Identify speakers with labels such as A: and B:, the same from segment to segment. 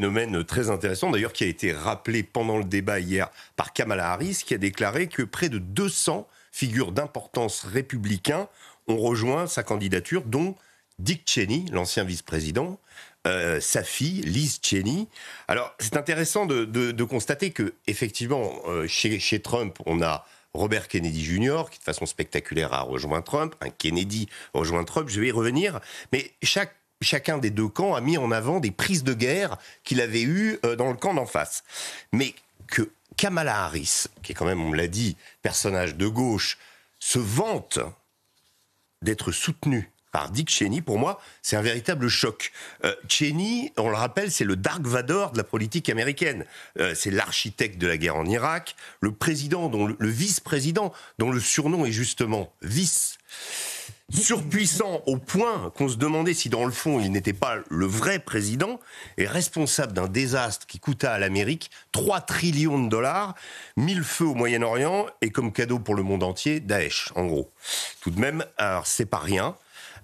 A: phénomène très intéressant, d'ailleurs, qui a été rappelé pendant le débat hier par Kamala Harris, qui a déclaré que près de 200 figures d'importance républicains ont rejoint sa candidature, dont Dick Cheney, l'ancien vice-président, euh, sa fille, Liz Cheney. Alors, c'est intéressant de, constater que, effectivement, euh, chez, chez Trump, on a Robert Kennedy Jr., qui de façon spectaculaire a rejoint Trump, un Kennedy rejoint Trump, je vais y revenir, mais chaque chacun des deux camps a mis en avant des prises de guerre qu'il avait eues euh, dans le camp d'en face. Mais que Kamala Harris, qui est quand même, on me l'a dit, personnage de gauche, se vante d'être soutenu par Dick Cheney, pour moi, c'est un véritable choc. Euh, Cheney, on le rappelle, c'est le Dark Vador de la politique américaine. Euh, c'est l'architecte de la guerre en Irak, le président, dont le vice-président, dont le surnom est justement vice surpuissant au point qu'on se demandait si dans le fond il n'était pas le vrai président, et responsable d'un désastre qui coûta à l'Amérique 3 trillions de dollars, mille feux au Moyen-Orient et comme cadeau pour le monde entier, Daesh, en gros. Tout de même, alors c'est pas rien.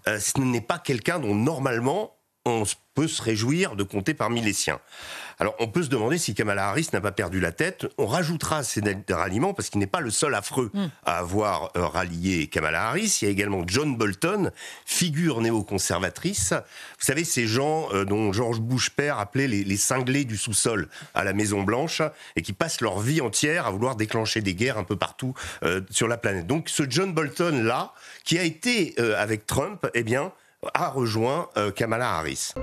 A: Euh, ce n'est pas quelqu'un dont normalement on peut se réjouir de compter parmi les siens. Alors on peut se demander si Kamala Harris n'a pas perdu la tête. On rajoutera ses ralliements parce qu'il n'est pas le seul affreux hmm. à avoir euh, rallié Kamala Harris. Il y a également John Bolton, figure néoconservatrice. Vous savez, ces gens euh, dont George Bush père appelait les, cinglés du sous-sol à la Maison Blanche et qui passent leur vie entière à vouloir déclencher des guerres un peu partout euh, sur la planète. Donc ce John Bolton là, qui a été avec Trump, eh bien, a rejoint euh, Kamala Harris.